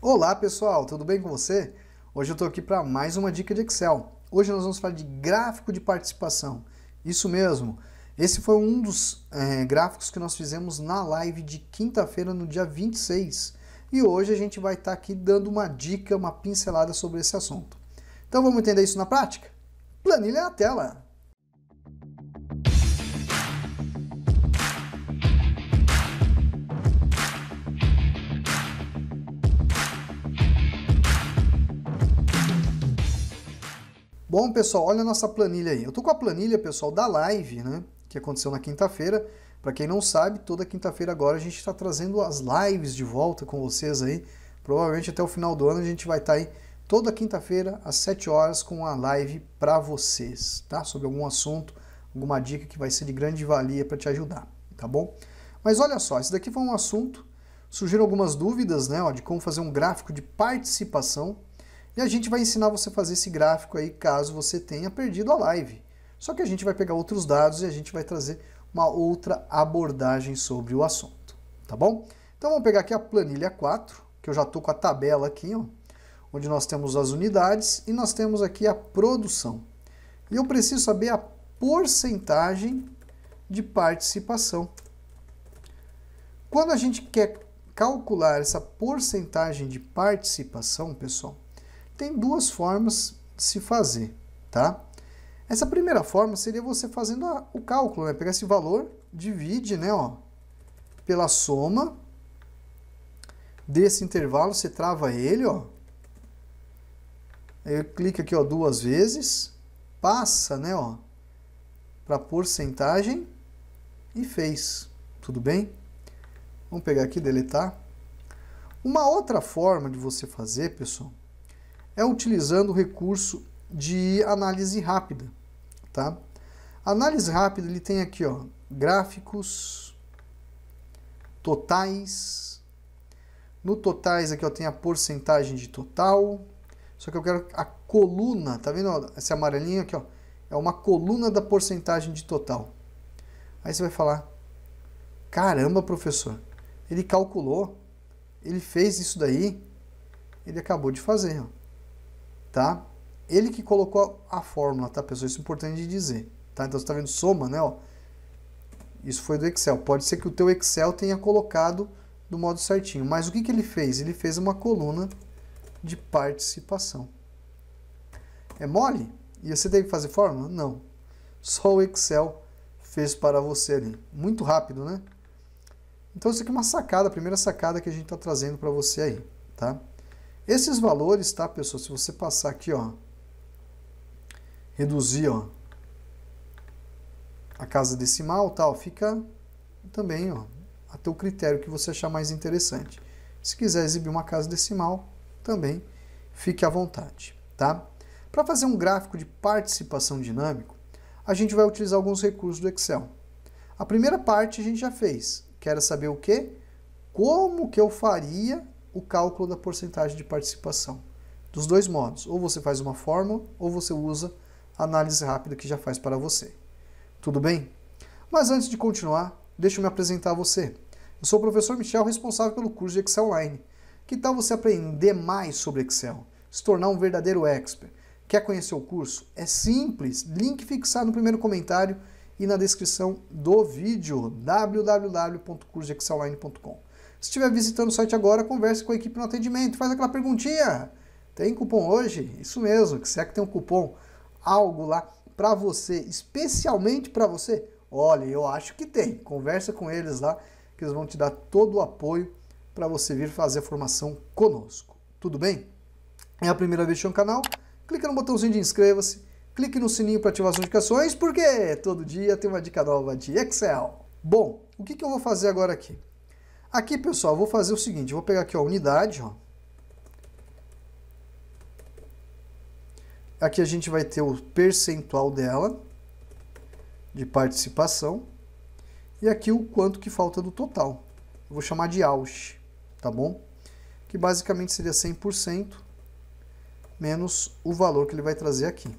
Olá pessoal, tudo bem com você? Hoje eu estou aqui para mais uma dica de Excel. Hoje nós vamos falar de gráfico de participação. Isso mesmo, esse foi um dos é, gráficos que nós fizemos na live de quinta-feira, no dia 26. E hoje a gente vai estar tá aqui dando uma dica, uma pincelada sobre esse assunto. Então vamos entender isso na prática? Planilha na tela! Bom, pessoal, olha a nossa planilha aí. Eu tô com a planilha, pessoal, da live, né? Que aconteceu na quinta-feira. Para quem não sabe, toda quinta-feira agora a gente está trazendo as lives de volta com vocês aí. Provavelmente até o final do ano a gente vai estar tá aí toda quinta-feira às 7 horas com a live para vocês, tá? Sobre algum assunto, alguma dica que vai ser de grande valia para te ajudar, tá bom? Mas olha só, esse daqui foi um assunto, surgiram algumas dúvidas, né, ó, de como fazer um gráfico de participação e a gente vai ensinar você a fazer esse gráfico aí caso você tenha perdido a live. Só que a gente vai pegar outros dados e a gente vai trazer uma outra abordagem sobre o assunto, tá bom? Então vamos pegar aqui a planilha 4, que eu já estou com a tabela aqui, ó, onde nós temos as unidades e nós temos aqui a produção. E eu preciso saber a porcentagem de participação. Quando a gente quer calcular essa porcentagem de participação, pessoal, tem duas formas de se fazer, tá? Essa primeira forma seria você fazendo a, o cálculo, né? Pegar esse valor, divide, né, ó, pela soma desse intervalo, você trava ele, ó. Aí clica aqui, ó, duas vezes, passa, né, ó, para porcentagem e fez. Tudo bem? Vamos pegar aqui, deletar. Uma outra forma de você fazer, pessoal, é utilizando o recurso de análise rápida, tá? análise rápida ele tem aqui, ó, gráficos, totais. No totais aqui, ó, tem a porcentagem de total. Só que eu quero a coluna, tá vendo? essa amarelinha aqui, ó, é uma coluna da porcentagem de total. Aí você vai falar: "Caramba, professor, ele calculou, ele fez isso daí, ele acabou de fazer, ó tá? Ele que colocou a fórmula, tá, pessoal? Isso é importante de dizer, tá? Então, você está vendo soma, né, ó? Isso foi do Excel. Pode ser que o teu Excel tenha colocado do modo certinho. Mas o que, que ele fez? Ele fez uma coluna de participação. É mole? E você tem que fazer fórmula? Não. Só o Excel fez para você ali. Muito rápido, né? Então isso aqui é uma sacada, a primeira sacada que a gente está trazendo para você aí, tá? Esses valores, tá, pessoal? Se você passar aqui, ó, reduzir, ó, a casa decimal, tal, tá, fica também, ó, até o critério que você achar mais interessante. Se quiser exibir uma casa decimal, também fique à vontade, tá? Para fazer um gráfico de participação dinâmico, a gente vai utilizar alguns recursos do Excel. A primeira parte a gente já fez, que era saber o quê? Como que eu faria o cálculo da porcentagem de participação. Dos dois modos, ou você faz uma fórmula ou você usa a análise rápida que já faz para você. Tudo bem? Mas antes de continuar, deixa eu me apresentar a você. Eu sou o professor Michel, responsável pelo curso de Excel Online. Que tal você aprender mais sobre Excel? Se tornar um verdadeiro expert? Quer conhecer o curso? É simples, link fixado no primeiro comentário e na descrição do vídeo www.cursoexcelonline.com. Se estiver visitando o site agora, converse com a equipe no atendimento, faz aquela perguntinha. Tem cupom hoje? Isso mesmo, que se é que tem um cupom, algo lá para você, especialmente para você? Olha, eu acho que tem. Conversa com eles lá, que eles vão te dar todo o apoio para você vir fazer a formação conosco. Tudo bem? É a primeira vez no canal? Clica no botãozinho de inscreva-se, clique no sininho para ativar as notificações, porque todo dia tem uma dica nova de Excel. Bom, o que, que eu vou fazer agora aqui? Aqui, pessoal, vou fazer o seguinte, vou pegar aqui a unidade, ó. Aqui a gente vai ter o percentual dela de participação e aqui o quanto que falta do total. Eu vou chamar de AUSH, tá bom? Que basicamente seria 100% menos o valor que ele vai trazer aqui,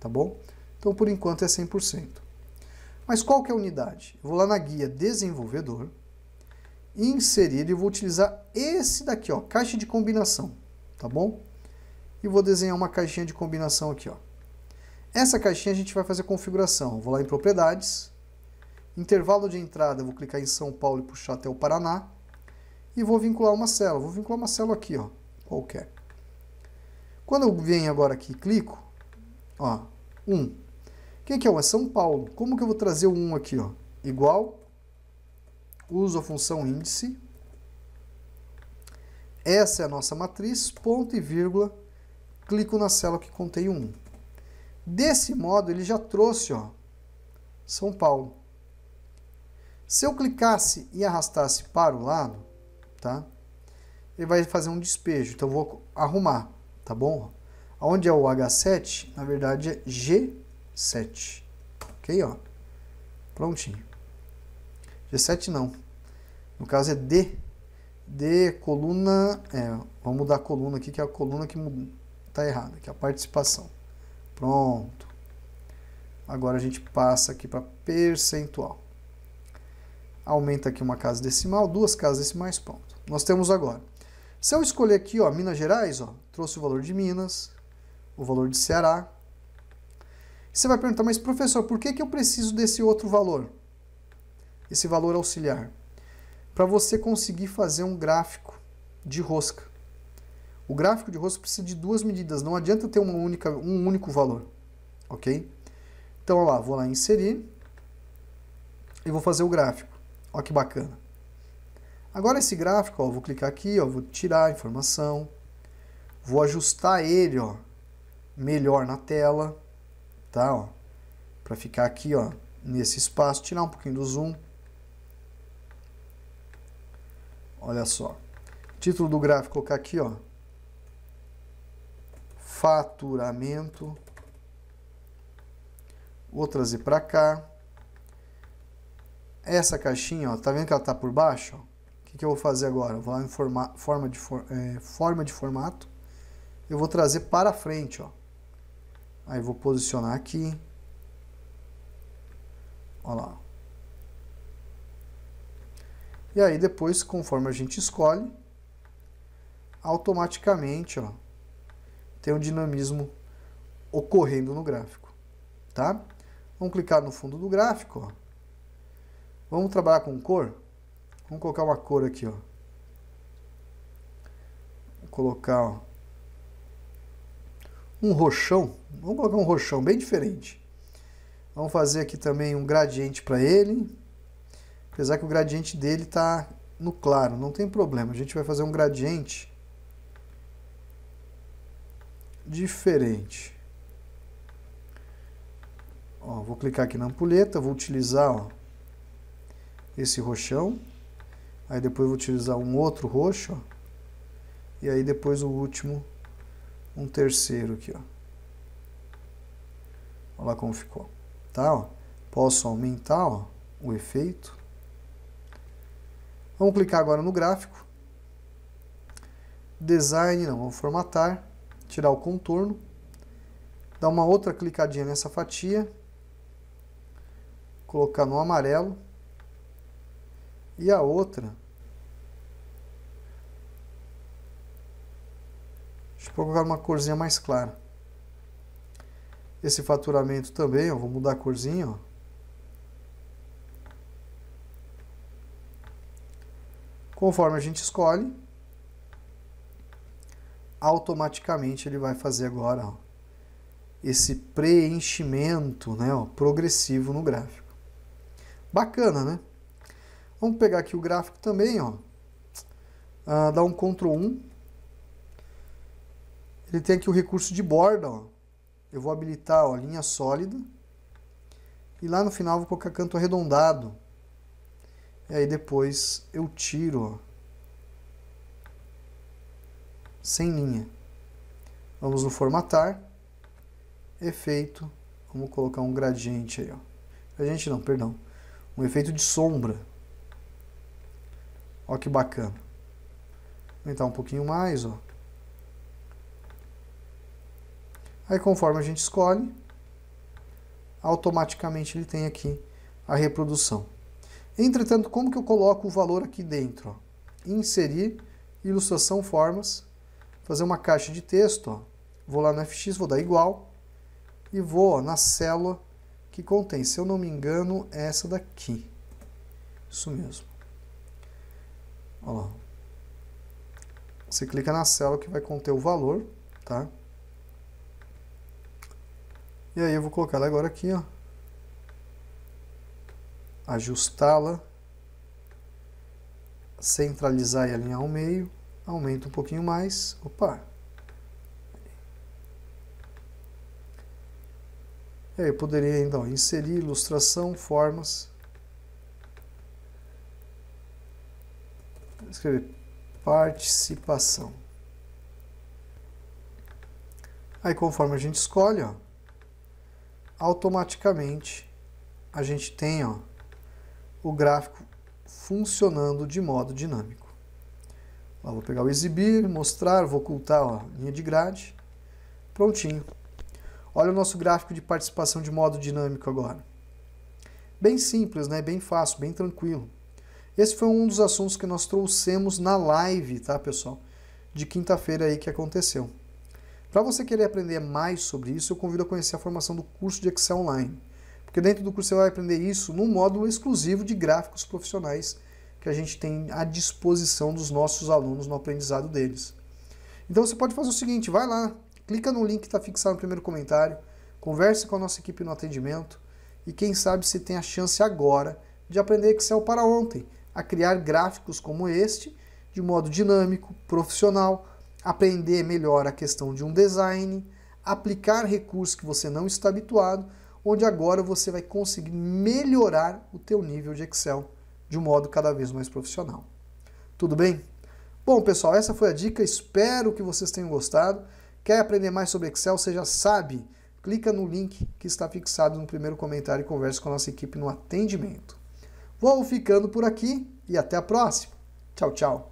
tá bom? Então, por enquanto é 100%. Mas qual que é a unidade? Eu vou lá na guia desenvolvedor, inserir e vou utilizar esse daqui, ó, caixa de combinação, tá bom? E vou desenhar uma caixinha de combinação aqui, ó. Essa caixinha a gente vai fazer configuração. Vou lá em propriedades, intervalo de entrada, vou clicar em São Paulo e puxar até o Paraná e vou vincular uma célula. Vou vincular uma célula aqui, ó, qualquer. Quando eu venho agora aqui e clico, ó, 1. Um. Quem que é o? É São Paulo. Como que eu vou trazer o 1 um aqui, ó? Igual uso a função índice. Essa é a nossa matriz, ponto e vírgula, clico na célula que contém 1. Desse modo, ele já trouxe ó, São Paulo. Se eu clicasse e arrastasse para o lado, tá? ele vai fazer um despejo. Então, vou arrumar, tá bom? Onde é o H7, na verdade é G7. Ok, ó. Prontinho. G7 não. No caso é D. D, coluna... É, vamos mudar a coluna aqui, que é a coluna que está errada, que é a participação. Pronto. Agora a gente passa aqui para percentual. Aumenta aqui uma casa decimal, duas casas decimais, ponto. Nós temos agora. Se eu escolher aqui, ó, Minas Gerais, ó, trouxe o valor de Minas, o valor de Ceará. Você vai perguntar, mas professor, por que, que eu preciso desse outro valor? esse valor auxiliar, para você conseguir fazer um gráfico de rosca. O gráfico de rosca precisa de duas medidas, não adianta ter uma única, um único valor, ok? Então, olha lá, vou lá inserir e vou fazer o gráfico. Olha que bacana. Agora esse gráfico, ó, vou clicar aqui, ó, vou tirar a informação, vou ajustar ele, ó, melhor na tela, tá, ó, para ficar aqui, ó, nesse espaço, tirar um pouquinho do zoom. Olha só. Título do gráfico colocar aqui, ó. Faturamento. Vou trazer para cá. Essa caixinha, ó, tá vendo que ela tá por baixo? O que, que eu vou fazer agora? Eu vou lá em forma, forma, de for, é, forma de formato. Eu vou trazer para frente, ó. Aí vou posicionar aqui. Olha lá. E aí depois, conforme a gente escolhe, automaticamente ó, tem um dinamismo ocorrendo no gráfico. Tá? Vamos clicar no fundo do gráfico. Ó. Vamos trabalhar com cor? Vamos colocar uma cor aqui. Ó. Vou colocar ó, um roxão. Vamos colocar um roxão bem diferente. Vamos fazer aqui também um gradiente para ele apesar que o gradiente dele está no claro, não tem problema. A gente vai fazer um gradiente diferente. Ó, vou clicar aqui na ampulheta, vou utilizar ó, esse roxão, aí depois vou utilizar um outro roxo, ó, e aí depois o último, um terceiro aqui, ó. Olha lá como ficou, tá? Ó. Posso aumentar ó, o efeito, Vamos clicar agora no gráfico. Design, não, vamos formatar, tirar o contorno. Dar uma outra clicadinha nessa fatia. Colocar no amarelo. E a outra... Deixa eu colocar uma corzinha mais clara. Esse faturamento também, ó, vou mudar a corzinha, ó. Conforme a gente escolhe, automaticamente ele vai fazer agora ó, esse preenchimento né, ó, progressivo no gráfico. Bacana, né? Vamos pegar aqui o gráfico também, ó. Ah, dá um Ctrl 1. Ele tem aqui o recurso de borda, ó. Eu vou habilitar ó, linha sólida. E lá no final vou colocar canto arredondado. E aí depois eu tiro sem linha. Vamos no formatar, efeito, vamos colocar um gradiente aí, ó. Gradiente não, perdão. Um efeito de sombra. Ó que bacana. Aumentar um pouquinho mais, ó. Aí conforme a gente escolhe, automaticamente ele tem aqui a reprodução. Entretanto, como que eu coloco o valor aqui dentro? Inserir, ilustração, formas, fazer uma caixa de texto, ó. vou lá no FX, vou dar igual, e vou ó, na célula que contém, se eu não me engano, é essa daqui. Isso mesmo. Ó, você clica na célula que vai conter o valor, tá? E aí eu vou colocar ela agora aqui, ó ajustá-la, centralizar e alinhar ao meio, aumenta um pouquinho mais, opa! E aí eu poderia então inserir ilustração, formas, escrever participação. Aí conforme a gente escolhe, ó, automaticamente a gente tem ó, o gráfico funcionando de modo dinâmico. Ó, vou pegar o exibir, mostrar, vou ocultar a linha de grade. Prontinho. Olha o nosso gráfico de participação de modo dinâmico agora. Bem simples, né? bem fácil, bem tranquilo. Esse foi um dos assuntos que nós trouxemos na live, tá, pessoal? De quinta-feira aí que aconteceu. Para você querer aprender mais sobre isso, eu convido a conhecer a formação do curso de Excel Online. Porque dentro do curso você vai aprender isso num módulo exclusivo de gráficos profissionais que a gente tem à disposição dos nossos alunos no aprendizado deles. Então você pode fazer o seguinte, vai lá, clica no link que está fixado no primeiro comentário, converse com a nossa equipe no atendimento e quem sabe você tem a chance agora de aprender Excel para ontem, a criar gráficos como este de modo dinâmico, profissional, aprender melhor a questão de um design, aplicar recursos que você não está habituado onde agora você vai conseguir melhorar o teu nível de Excel de um modo cada vez mais profissional. Tudo bem? Bom, pessoal, essa foi a dica. Espero que vocês tenham gostado. Quer aprender mais sobre Excel? Você já sabe. Clica no link que está fixado no primeiro comentário e converse com a nossa equipe no atendimento. Vou ficando por aqui e até a próxima. Tchau, tchau.